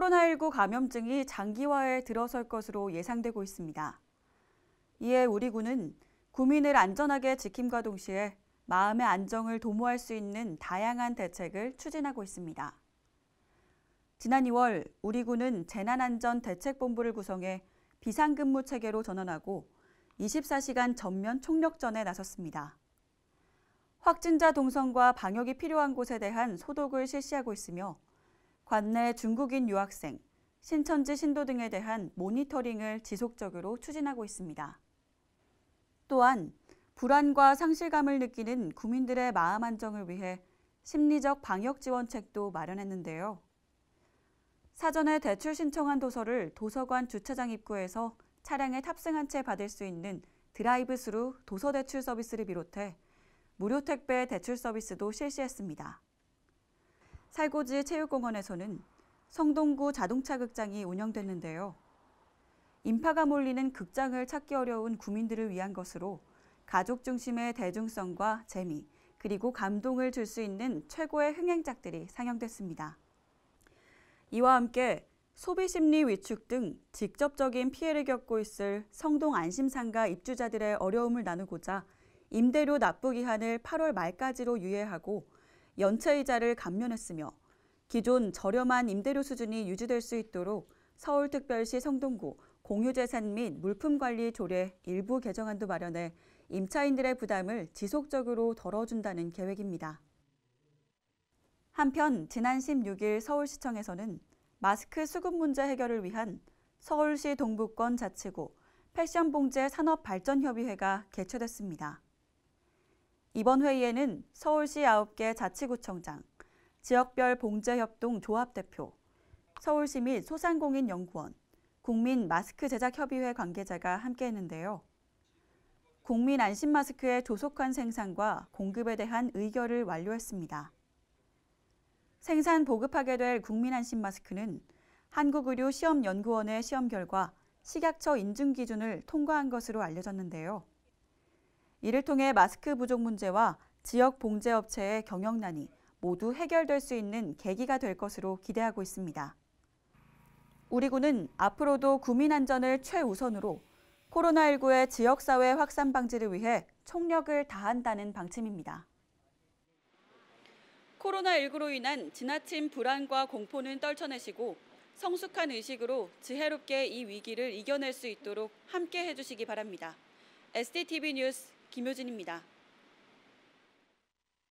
코로나19 감염증이 장기화에 들어설 것으로 예상되고 있습니다. 이에 우리 군은 국민을 안전하게 지킴과 동시에 마음의 안정을 도모할 수 있는 다양한 대책을 추진하고 있습니다. 지난 2월 우리 군은 재난안전대책본부를 구성해 비상근무 체계로 전환하고 24시간 전면 총력전에 나섰습니다. 확진자 동선과 방역이 필요한 곳에 대한 소독을 실시하고 있으며 관내 중국인 유학생, 신천지 신도 등에 대한 모니터링을 지속적으로 추진하고 있습니다. 또한 불안과 상실감을 느끼는 국민들의 마음 안정을 위해 심리적 방역 지원책도 마련했는데요. 사전에 대출 신청한 도서를 도서관 주차장 입구에서 차량에 탑승한 채 받을 수 있는 드라이브 스루 도서 대출 서비스를 비롯해 무료 택배 대출 서비스도 실시했습니다. 살고지 체육공원에서는 성동구 자동차 극장이 운영됐는데요. 인파가 몰리는 극장을 찾기 어려운 구민들을 위한 것으로 가족 중심의 대중성과 재미, 그리고 감동을 줄 수 있는 최고의 흥행작들이 상영됐습니다. 이와 함께 소비 심리 위축 등 직접적인 피해를 겪고 있을 성동 안심상가 입주자들의 어려움을 나누고자 임대료 납부 기한을 8월 말까지로 유예하고 연체이자를 감면했으며 기존 저렴한 임대료 수준이 유지될 수 있도록 서울특별시 성동구 공유재산 및 물품관리 조례 일부 개정안도 마련해 임차인들의 부담을 지속적으로 덜어준다는 계획입니다. 한편 지난 16일 서울시청에서는 마스크 수급 문제 해결을 위한 서울시 동부권 자치구 패션봉제 산업발전협의회가 개최됐습니다. 이번 회의에는 서울시 9개 자치구청장, 지역별 봉제협동 조합대표, 서울시 및 소상공인 연구원, 국민 마스크 제작 협의회 관계자가 함께했는데요. 국민 안심 마스크의 조속한 생산과 공급에 대한 의결을 완료했습니다. 생산 보급하게 될 국민 안심 마스크는 한국의료시험연구원의 시험 결과 식약처 인증 기준을 통과한 것으로 알려졌는데요. 이를 통해 마스크 부족 문제와 지역 봉제업체의 경영난이 모두 해결될 수 있는 계기가 될 것으로 기대하고 있습니다. 우리 군은 앞으로도 국민 안전을 최우선으로 코로나19의 지역사회 확산 방지를 위해 총력을 다한다는 방침입니다. 코로나19로 인한 지나친 불안과 공포는 떨쳐내시고 성숙한 의식으로 지혜롭게 이 위기를 이겨낼 수 있도록 함께 해주시기 바랍니다. SDTV 뉴스 김효진입니다.